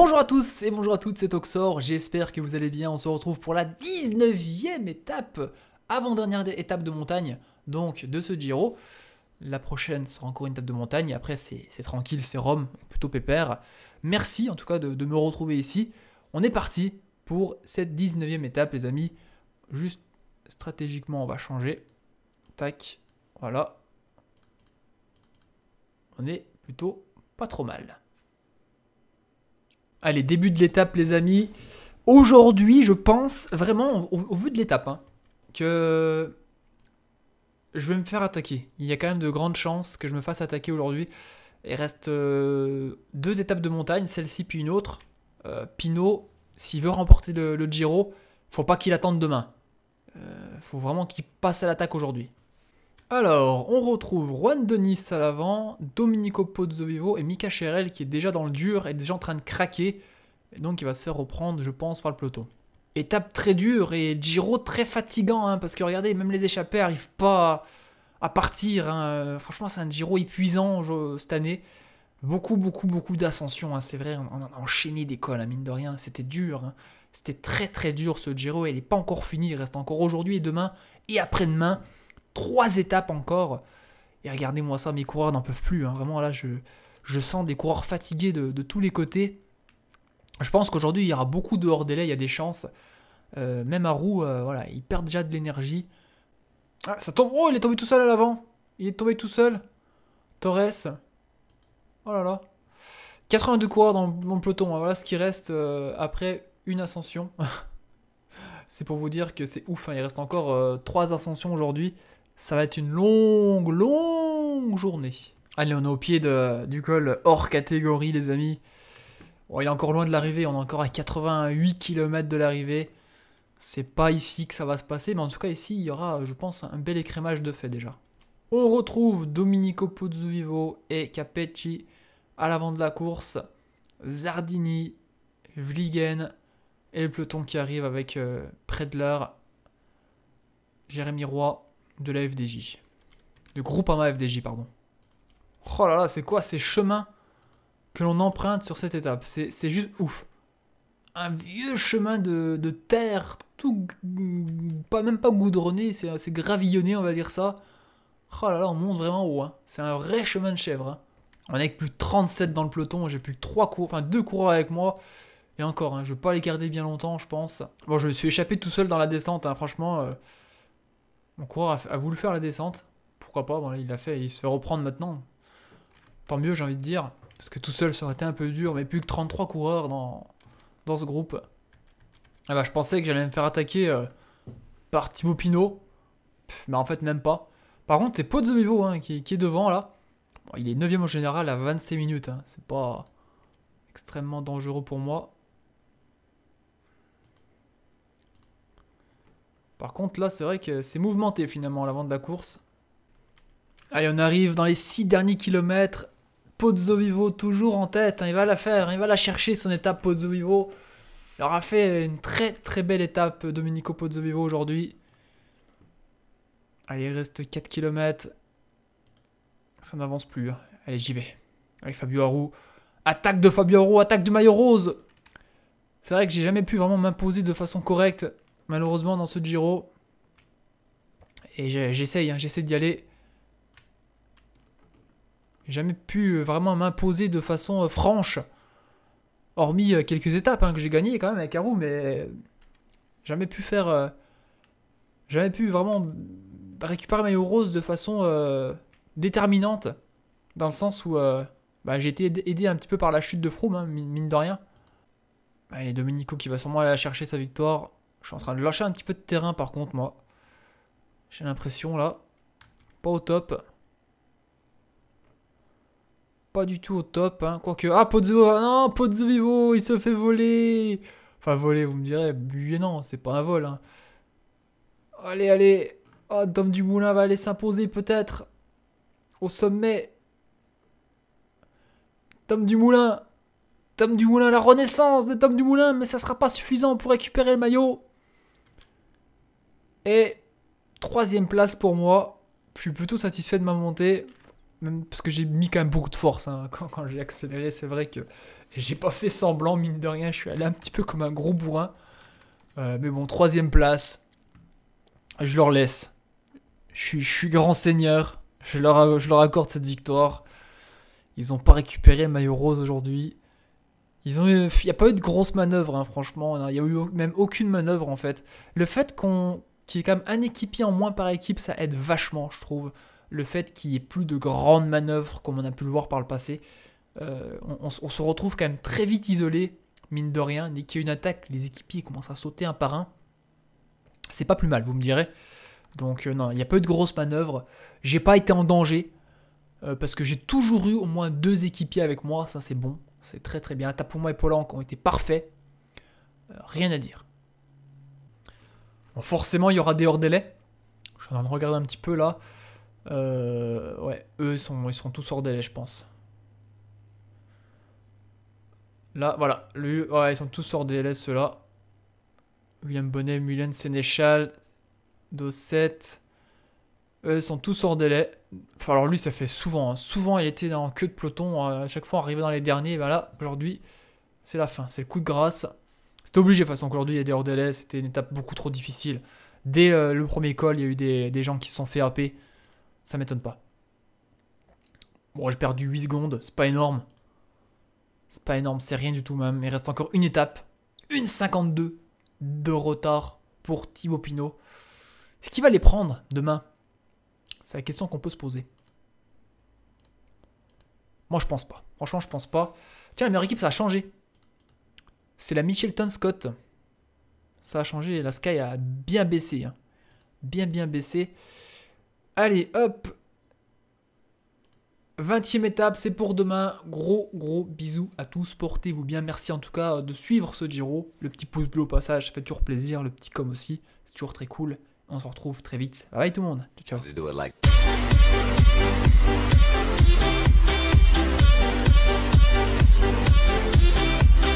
Bonjour à tous et bonjour à toutes, c'est Oxor, j'espère que vous allez bien, on se retrouve pour la 19e étape, avant-dernière étape de montagne, donc de ce Giro. La prochaine sera encore une étape de montagne, après c'est tranquille, c'est Rome, plutôt pépère. Merci en tout cas de, me retrouver ici. On est parti pour cette 19e étape les amis, juste stratégiquement on va changer. Tac, voilà. On est plutôt pas trop mal. Allez, début de l'étape, les amis. Aujourd'hui, je pense vraiment, au, vu de l'étape, hein, que je vais me faire attaquer. Il y a quand même de grandes chances que je me fasse attaquer aujourd'hui. Il reste euh, deux étapes de montagne, celle-ci puis une autre. Euh, Pinot, s'il veut remporter le, Giro, faut pas qu'il attende demain. Euh, faut vraiment qu'il passe à l'attaque aujourd'hui. Alors, on retrouve Juan Denis à l'avant, Domenico Pozzovivo et Mika Cherel qui est déjà dans le dur et déjà en train de craquer. Et donc il va se reprendre, je pense, par le peloton. Étape très dure et Giro très fatigant, hein, parce que regardez, même les échappés n'arrivent pas à partir. Hein. Franchement, c'est un Giro épuisant cette année. Beaucoup, beaucoup, beaucoup d'ascensions, hein, c'est vrai, on, en a enchaîné des cols, mine de rien, c'était dur. C'était très, très dur ce Giro, et il n'est pas encore fini, il reste encore aujourd'hui et demain et après-demain trois étapes encore. Et regardez-moi ça, mes coureurs n'en peuvent plus. Hein. Vraiment, là, je, je sens des coureurs fatigués de, tous les côtés. Je pense qu'aujourd'hui, il y aura beaucoup de hors-délai, il y a des chances. Euh, même à roue, euh, voilà, ils perdent déjà de l'énergie. Ah, ça tombe. Oh, il est tombé tout seul à l'avant. Il est tombé tout seul. Torres. Oh là là. 82 coureurs dans, mon peloton. Hein. Voilà ce qui reste euh, après une ascension. c'est pour vous dire que c'est ouf. Hein. Il reste encore 3 ascensions aujourd'hui. Ça va être une longue, longue journée. Allez, on est au pied du col hors catégorie, les amis. Bon, il est encore loin de l'arrivée, on est encore à 88 km de l'arrivée. C'est pas ici que ça va se passer, mais en tout cas ici, il y aura, je pense, un bel écrémage de fait déjà. On retrouve Domenico Pozzuivo et Capecci à l'avant de la course. Zardini, Vligen et le peloton qui arrive avec euh, Predler, Jérémy Roy, de la FDJ. De ma FDJ, pardon. Oh là là, c'est quoi ces chemins que l'on emprunte sur cette étape C'est juste ouf. Un vieux chemin de, de terre, tout pas même pas goudronné, c'est gravillonné, on va dire ça. Oh là là, on monte vraiment haut. Hein. C'est un vrai chemin de chèvre. Hein. On est avec plus de 37 dans le peloton, j'ai plus que cours, enfin 2 coureurs avec moi. Et encore, hein, je ne vais pas les garder bien longtemps, je pense. Bon, je me suis échappé tout seul dans la descente, franchement. Euh, mon coureur a, voulu faire la descente. Pourquoi pas bon, Il l'a fait il se fait reprendre maintenant. Tant mieux, j'ai envie de dire. Parce que tout seul, ça aurait été un peu dur. Mais plus que 33 coureurs dans, dans ce groupe. Ah bah, je pensais que j'allais me faire attaquer euh, par Thibaut Pino. mais en fait, même pas. Par contre, c'est Pozzo hein, qui, qui, est devant là. il est 9ème au général à 26 minutes. Hein. C'est pas extrêmement dangereux pour moi. Par contre, là, c'est vrai que c'est mouvementé finalement à l'avant de la course. Allez, on arrive dans les 6 derniers kilomètres. Pozzo Vivo toujours en tête. Hein, il va la faire, hein, il va la chercher son étape Pozzo Vivo. Il aura fait une très très belle étape Domenico Pozzo Vivo aujourd'hui. Allez, il reste 4 km. Ça n'avance plus. Hein. Allez, j'y vais. Allez, Fabio Harou. Attaque de Fabio Aru. attaque du Maillot Rose. C'est vrai que j'ai jamais pu vraiment m'imposer de façon correcte malheureusement, dans ce Giro. Et j'essaye, hein, j'essaie d'y aller. jamais pu vraiment m'imposer de façon euh, franche. Hormis euh, quelques étapes hein, que j'ai gagnées quand même avec Haru, mais jamais pu faire. Euh, jamais pu vraiment récupérer mes rose de façon déterminante. Dans le sens où bah, j'ai été aidé un petit peu par la chute de Froome, hein, mine de rien. Allez, bah, Domenico qui va sûrement aller chercher sa victoire. Je suis en train de lâcher un petit peu de terrain par contre, moi. J'ai l'impression là. Pas au top. Pas du tout au top. Hein. Quoique. Ah, Pozzo ah Non, Pozzo Il se fait voler Enfin, voler, vous me direz. Mais non, c'est pas un vol. Hein. Allez, allez Oh, Tom du Moulin va aller s'imposer peut-être. Au sommet. Tom du Moulin Tom du Moulin, la renaissance de Tom Moulin, mais ça sera pas suffisant pour récupérer le maillot. Et troisième place pour moi, je suis plutôt satisfait de ma montée, même parce que j'ai mis quand même beaucoup de force. Hein. Quand, j'ai accéléré, c'est vrai que j'ai pas fait semblant, mine de rien, je suis allé un petit peu comme un gros bourrin. Euh, mais bon, troisième place, je leur laisse. Je suis, grand seigneur, je leur, accorde cette victoire. Ils n'ont pas récupéré un maillot rose aujourd'hui. il n'y a pas eu de grosse manœuvre, hein, franchement. Il n'y a eu même aucune manœuvre, en fait. Le fait qu'on qui est quand même un équipier en moins par équipe, ça aide vachement, je trouve. Le fait qu'il n'y ait plus de grandes manœuvres comme on a pu le voir par le passé. Euh, on, se retrouve quand même très vite isolé, mine de rien. Dès qu'il y a une attaque, les équipiers commencent à sauter un par un. C'est pas plus mal, vous me direz. Donc euh, non, il y a peu de grosses manœuvres. J'ai pas été en danger. Euh, parce que j'ai toujours eu au moins deux équipiers avec moi, ça c'est bon, c'est très très bien. Tapouma et Polanc ont été parfaits, rien à dire forcément, il y aura des hors-délais. Je suis en train de regarder un petit peu là. Euh, ouais, eux, ils sont, ils tous hors-délai, je pense. Là, voilà. Lui, ils sont tous hors-délai, ceux-là. William Bonnet, Mullen, Sénéchal, Dosset. Eux sont tous hors délai. Enfin, alors lui, ça fait souvent. Hein. Souvent, il était dans queue de peloton. Euh, à chaque fois, arrivé dans les derniers. Et ben là, aujourd'hui, c'est la fin. C'est le coup de grâce. C'était obligé de toute façon. Aujourd'hui, il y a des hors délais C'était une étape beaucoup trop difficile. Dès euh, le premier col, il y a eu des, gens qui se sont fait happer. Ça m'étonne pas. Bon, j'ai perdu 8 secondes. C'est pas énorme. C'est pas énorme. C'est rien du tout même. Il reste encore une étape. Une 52 de retard pour Thibaut Pinot. Est-ce qu'il va les prendre demain C'est la question qu'on peut se poser. Moi, je pense pas. Franchement, je pense pas. Tiens, la meilleure équipe, ça a changé c'est la Michelton Scott. Ça a changé, la Sky a bien baissé. Hein. Bien, bien baissé. Allez, hop 20e étape, c'est pour demain. Gros, gros bisous à tous. Portez-vous bien. Merci en tout cas euh, de suivre ce Giro. Le petit pouce bleu au passage, ça fait toujours plaisir. Le petit comme aussi, c'est toujours très cool. On se retrouve très vite. Bye bye tout le monde. Ciao. ciao.